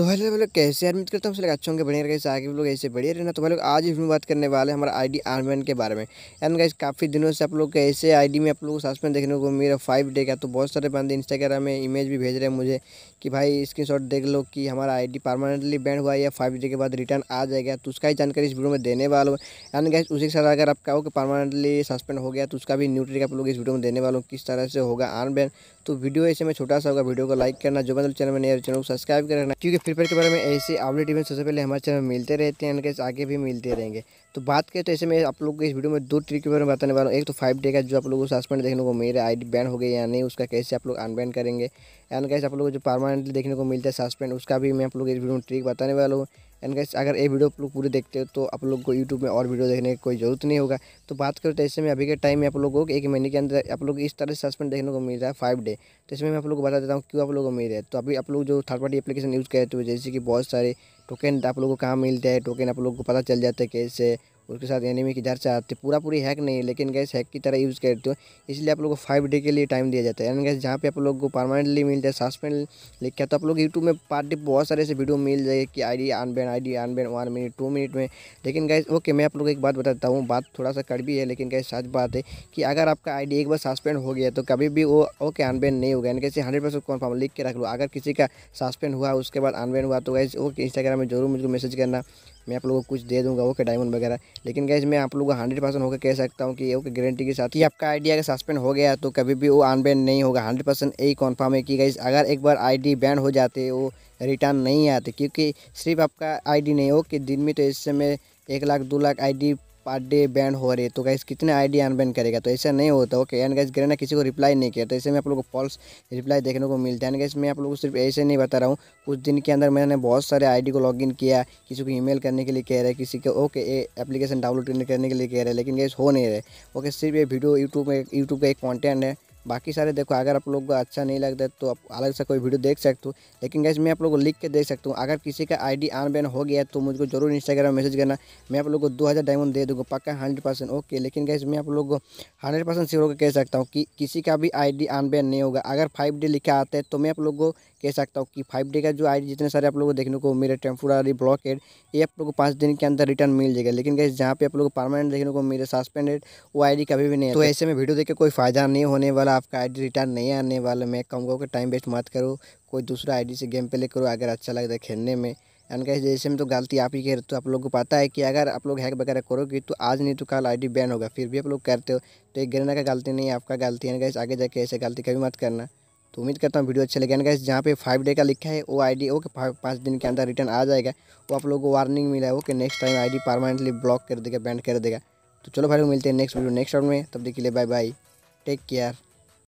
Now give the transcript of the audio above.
तो भाई लोग कैसे यार करते तो करता हूँ लोग अच्छे होंगे बढ़िया कैसे आगे लोग ऐसे बढ़िया रहना तो भाई लोग आज इसमें बात करने वाले हमारा आईडी आर्मैन के बारे में यार गाइस काफ़ी दिनों से आप लोग कैसे आई आईडी में आप लोग को सस्पेंड देखने को मेरा फाइव डे का तो बहुत सारे बंदे इंस्टाग्राम में इमेज भी भेज रहे हैं मुझे कि भाई स्क्रीन देख लो कि हमारा आई परमानेंटली बैंड हुआ या फाइव डे के बाद रिटर्न आ जाएगा तो उसका ही जानकारी इस वीडियो में देने वाला हूँ यानी गाइस उसी के साथ अगर आप कहो कि परमानेंटली सस्पेंड हो गया तो उसका भी न्यू ट्रिक आप लोग इस वीडियो में देने वाला हूँ किस तरह से होगा बैन तो वीडियो ऐसे में छोटा सा होगा वीडियो को लाइक करना जो मतलब चैनल में नहीं चैनल को सब्सक्राइब करना क्योंकि फ्री फायर के बारे में ऐसे अपडेट इवेंट सबसे पहले हमारे चैनल में मिलते रहते हैं इनके आगे भी मिलते रहेंगे तो बात करें तो ऐसे में आप लोग को इस वीडियो में दो ट्रिक के बारे में बताने वाला हूँ एक तो फाइव डे का जो आप लोगों को सस्पेंड देखने को मेरे आई डी आई बैन हो गया या नहीं उसका कैसे आप लोग अनबैन करेंगे एंड कैसे आप लोग को जो परमानेंटली देखने को मिलता है सस्पेंड उसका भी मैं आप लोग इस वीडियो में ट्रिक बताने वाला हूँ एंड गैस अगर ये वीडियो आप लोग पूरी देखते हो तो आप लोग को यूट्यूब में और वीडियो देखने की कोई ज़रूरत नहीं होगा तो बात करें तो ऐसे में अभी के टाइम में आप लोगों को एक महीने के अंदर आप लोग इस तरह से सस्पेंड देखने को मिल रहा है फाइव डे तो इसमें मैं आप लोग को बता देता हूँ क्यों आप लोगों को मिल रहा है तो अभी आप लोग जो थर्ड पार्टी एप्लीकेशन यूज़ करते हो जैसे कि बहुत सारे टोकन आप लोग को कहाँ मिलते हैं टोकन आप लोग को पता चल जाता है कैसे उसके साथ एनिमी की जार्चा आती है पूरा पूरी हैक नहीं है लेकिन गैस हैक की तरह यूज़ करते हो इसलिए आप लोग को फाइव डे के लिए टाइम दिया जाता है एंड गैस जहाँ पे आप लोग को परमानेंटली मिल जाए सस्पेंड लिख के तो आप लोग यूट्यूब में पार्ट डे बहुत सारे ऐसे वीडियो मिल जाए कि I D ban I D unban one minute two minute में लेकिन गैस ओके मैं आप लोग को एक बात बताता हूँ बात थोड़ा सा भी है लेकिन गैस सच बात है कि अगर आपका आई एक बार सस्पेंड हो गया तो कभी भी वो ओके अनबैन नहीं होगा एंड कैसे हंड्रेड परसेंट कन्फर्म लिख के रख लो अगर किसी का सस्पेंड हुआ उसके बाद अनबैन हुआ तो गैस ओके इंस्टाग्राम में जरूर मुझको मैसेज करना मैं आप लोगों को कुछ दे दूंगा ओके डायमंड वगैरह लेकिन गैस मैं आप लोगों को हंड्रेड परसेंट होकर कह सकता हूँ कि ओके गारंटी के साथ ही आपका आईडी अगर सस्पेंड हो गया तो कभी भी वो अनबैन नहीं होगा हंड्रेड परसेंट यही कन्फर्म है कि गैस अगर एक बार आईडी बैन हो जाते वो रिटर्न नहीं आते क्योंकि सिर्फ आपका आई नहीं हो कि दिन में तो इस समय एक लाख दो लाख आई पर डे बैन हो रही है तो गाइस कितने आईडी अनबैन करेगा तो ऐसा नहीं होता ओके एंड गाइस ग्रेना किसी को रिप्लाई नहीं किया तो ऐसे में आप लोग को फॉल्स रिप्लाई देखने को मिलता है एंड गाइस मैं आप लोग को सिर्फ ऐसे नहीं बता रहा हूँ कुछ दिन के अंदर मैंने बहुत सारे आईडी को लॉगिन किया किसी को ईमेल करने के लिए कह रहे हैं किसी को ओके एप्लीकेशन डाउनलोड करने के लिए कह रहे हैं लेकिन गाइस हो नहीं रहे ओके सिर्फ ये वीडियो यूट्यूब में यूट्यूब का एक कॉन्टेंट है बाकी सारे देखो अगर आप लोग को अच्छा नहीं लगता तो आप अलग से कोई वीडियो देख सकते हो लेकिन गैस मैं आप लोग को लिख के देख सकता हूँ अगर किसी का आईडी अनबैन हो गया तो मुझको जरूर इंस्टाग्राम मैसेज करना मैं आप लोग को दो हज़ार डायमंड दे दूँगा पक्का हंड्रेड परसेंट ओके लेकिन गैस मैं आप लोग को हंड्रेड परसेंट श्योर होकर कह सकता हूँ कि किसी का भी आई डी अनबैन नहीं होगा अगर फाइव लिखा आता है तो मैं आप लोग को कह सकता हूँ कि फाइव डे का जो आई जितने सारे आप लोगों को देखने को मेरे टेम्पोरारी ब्लॉकेड ये आप लोगों को पाँच दिन के अंदर रिटर्न मिल जाएगा लेकिन कैसे जहाँ पे आप लोगों को परमानेंट देखने को मेरे सस्पेंडेड वो आई कभी भी नहीं तो ऐसे में वीडियो देखकर कोई फ़ायदा नहीं होने वाला आपका आई रिटर्न नहीं आने वाला मैं कहूँगा कि टाइम वेस्ट मत करो कोई दूसरा आई से गेम प्ले करो अगर अच्छा लगता है खेलने में एंड कैसे जैसे में तो गलती आप ही कह रहे तो आप लोग को पता है कि अगर आप लोग हैक वगैरह करोगे तो आज नहीं तो कल आईडी बैन होगा फिर भी आप लोग करते हो तो एक गिरना का गलती नहीं है आपका गलती है कैसे आगे जाके ऐसे गलती कभी मत करना तो उम्मीद करता हूँ वीडियो अच्छा लगेगा गाइस जहाँ पे फाइव डे का लिखा है वो आई डी ओके पाँच दिन के अंदर रिटर्न आ जाएगा वो आप लोगों को वार्निंग मिला है okay next time ID permanently block कर देगा बैंड कर देगा तो चलो भाई मिलते हैं नेक्स्ट वीडियो नेक्स्ट राउंड में तब देखिए बाय बाय टेक केयर